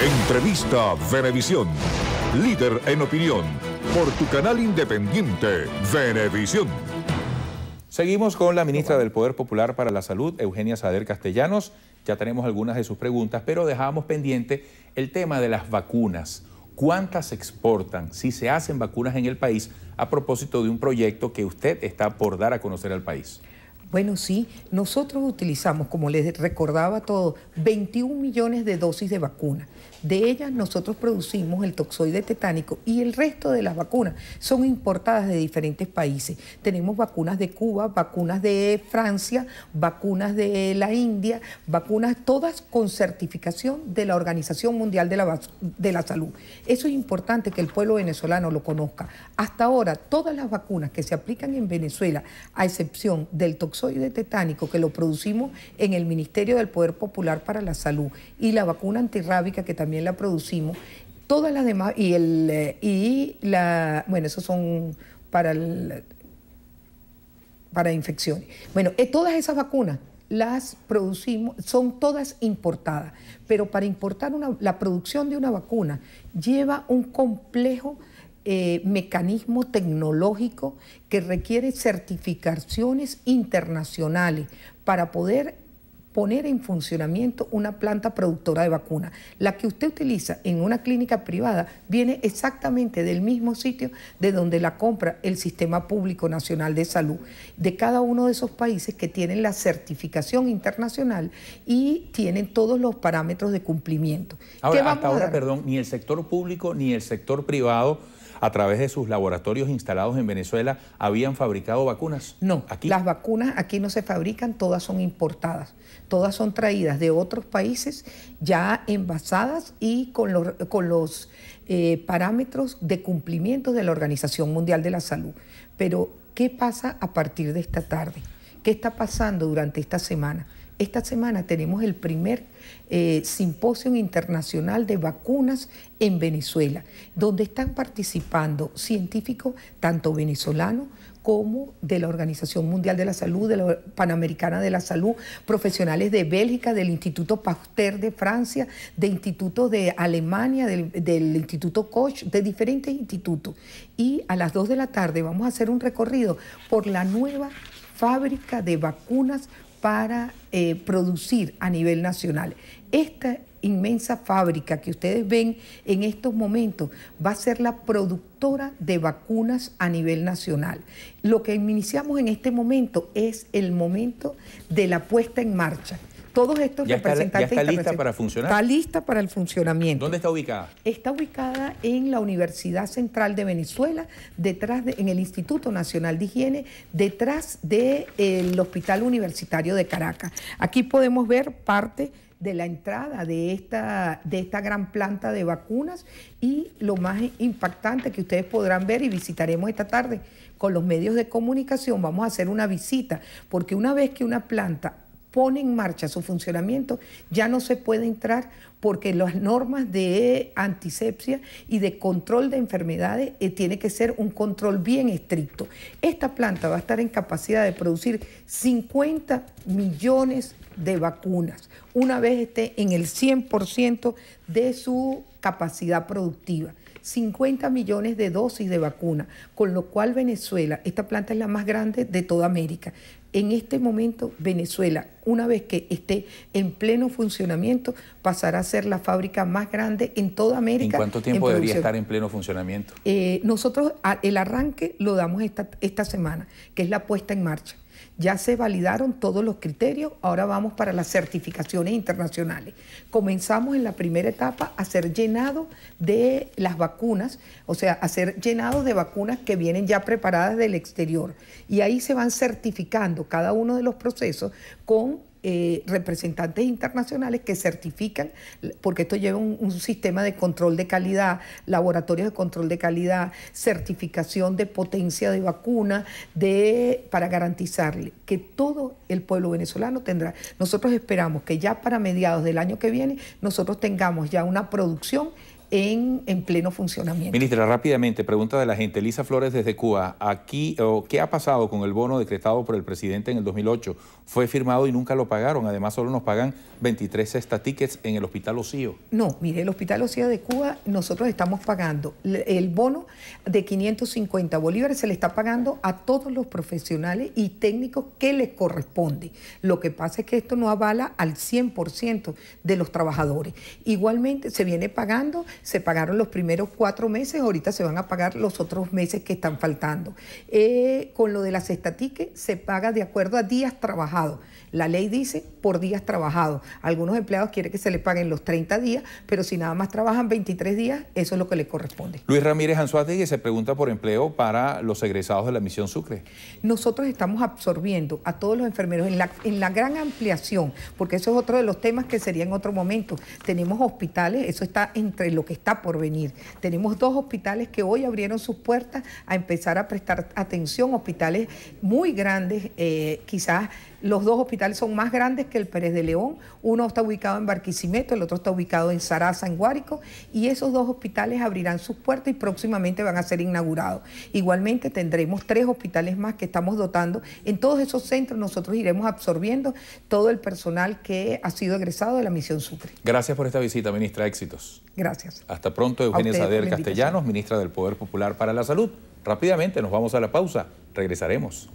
Entrevista Venevisión. Líder en opinión. Por tu canal independiente, Venevisión. Seguimos con la ministra del Poder Popular para la Salud, Eugenia Sader Castellanos. Ya tenemos algunas de sus preguntas, pero dejamos pendiente el tema de las vacunas. ¿Cuántas se exportan? Si se hacen vacunas en el país a propósito de un proyecto que usted está por dar a conocer al país. Bueno, sí, nosotros utilizamos, como les recordaba todo, 21 millones de dosis de vacuna. De ellas nosotros producimos el toxoide tetánico y el resto de las vacunas son importadas de diferentes países. Tenemos vacunas de Cuba, vacunas de Francia, vacunas de la India, vacunas todas con certificación de la Organización Mundial de la, de la Salud. Eso es importante que el pueblo venezolano lo conozca. Hasta ahora, todas las vacunas que se aplican en Venezuela, a excepción del toxoide, de tetánico que lo producimos en el Ministerio del Poder Popular para la Salud y la vacuna antirrábica que también la producimos, todas las demás, y, el, eh, y la, bueno, esos son para, el, para infecciones. Bueno, eh, todas esas vacunas las producimos, son todas importadas, pero para importar una, la producción de una vacuna lleva un complejo eh, mecanismo tecnológico que requiere certificaciones internacionales para poder poner en funcionamiento una planta productora de vacunas. La que usted utiliza en una clínica privada viene exactamente del mismo sitio de donde la compra el Sistema Público Nacional de Salud, de cada uno de esos países que tienen la certificación internacional y tienen todos los parámetros de cumplimiento. Ahora, hasta ahora, perdón, ni el sector público ni el sector privado a través de sus laboratorios instalados en Venezuela, habían fabricado vacunas? No, aquí. las vacunas aquí no se fabrican, todas son importadas, todas son traídas de otros países ya envasadas y con los, con los eh, parámetros de cumplimiento de la Organización Mundial de la Salud. Pero, ¿qué pasa a partir de esta tarde? ¿Qué está pasando durante esta semana? Esta semana tenemos el primer eh, simposio internacional de vacunas en Venezuela, donde están participando científicos tanto venezolanos como de la Organización Mundial de la Salud, de la Panamericana de la Salud, profesionales de Bélgica, del Instituto Pasteur de Francia, de institutos de Alemania, del, del, Instituto Koch, de diferentes institutos. Y a las 2 de la tarde vamos a hacer un recorrido por la nueva fábrica de vacunas para eh, producir a nivel nacional. Esta inmensa fábrica que ustedes ven en estos momentos va a ser la productora de vacunas a nivel nacional. Lo que iniciamos en este momento es el momento de la puesta en marcha todos estos representantes. Está, lista para funcionar. Está lista para el funcionamiento. ¿Dónde está ubicada? Está ubicada en la Universidad Central de Venezuela, detrás en el Instituto Nacional de Higiene, detrás del eh, Hospital Universitario de Caracas. Aquí podemos ver parte de la entrada de esta, de esta gran planta de vacunas y lo más impactante que ustedes podrán ver y visitaremos esta tarde con los medios de comunicación, vamos a hacer una visita, porque una vez que una planta pone en marcha su funcionamiento, ya no se puede entrar porque las normas de antisepsia y de control de enfermedades tienen eh, tiene que ser un control bien estricto. Esta planta va a estar en capacidad de producir 50 millones de vacunas una vez esté en el 100% de su capacidad productiva. 50 millones de dosis de vacuna, con lo cual Venezuela, esta planta es la más grande de toda América. En este momento, Venezuela, una vez que esté en pleno funcionamiento, pasará a ser la fábrica más grande en toda América. ¿En cuánto tiempo debería estar en pleno funcionamiento? Eh, nosotros el arranque lo damos esta, esta semana, que es la puesta en marcha. Ya se validaron todos los criterios, ahora vamos para las certificaciones internacionales. Comenzamos en la primera etapa a ser llenado de las vacunas, o sea, a ser llenado de vacunas que vienen ya preparadas del exterior. Y ahí se van certificando cada uno de los procesos con eh, representantes internacionales que certifican, porque esto lleva un, sistema de control de calidad, laboratorios de control de calidad, certificación de potencia de vacuna, de, para garantizarle que todo el pueblo venezolano tendrá. Nosotros esperamos que ya para mediados del año que viene nosotros tengamos ya una producción en, pleno funcionamiento. Ministra, rápidamente, pregunta de la gente. Elisa Flores desde Cuba. Aquí, ¿Qué ha pasado con el bono decretado por el presidente en el 2008? Fue firmado y nunca lo pagaron. Además, solo nos pagan 23 esta tickets en el Hospital Ocio... No, mire, el Hospital Ocio de Cuba, nosotros estamos pagando el bono de 550 bolívares, se le está pagando a todos los profesionales y técnicos que les corresponde. Lo que pasa es que esto no avala al 100% de los trabajadores. Igualmente, se viene pagando se pagaron los primeros cuatro meses, ahorita se van a pagar los otros meses que están faltando. Eh, con lo de las estatiques se paga de acuerdo a días trabajados. La ley dice por días trabajados. Algunos empleados quieren que se les paguen los 30 días, pero si nada más trabajan 23 días, eso es lo que le corresponde. Luis Ramírez que se pregunta por empleo para los egresados de la misión Sucre. Nosotros estamos absorbiendo a todos los enfermeros en la, en la gran ampliación, porque eso es otro de los temas que sería en otro momento. Tenemos hospitales, eso está entre lo que está por venir. Tenemos dos hospitales que hoy abrieron sus puertas a empezar a prestar atención, hospitales muy grandes, eh, quizás los dos hospitales son más grandes que el Pérez de León. Uno está ubicado en Barquisimeto, el otro está ubicado en Sarasa, en Guárico. Y esos dos hospitales abrirán sus puertas y próximamente van a ser inaugurados. Igualmente tendremos tres hospitales más que estamos dotando. En todos esos centros nosotros iremos absorbiendo todo el personal que ha sido egresado de la Misión Sucre. Gracias por esta visita, ministra. Éxitos. Gracias. Hasta pronto, Eugenia Sader Castellanos, ministra del Poder Popular para la Salud. Rápidamente nos vamos a la pausa. Regresaremos.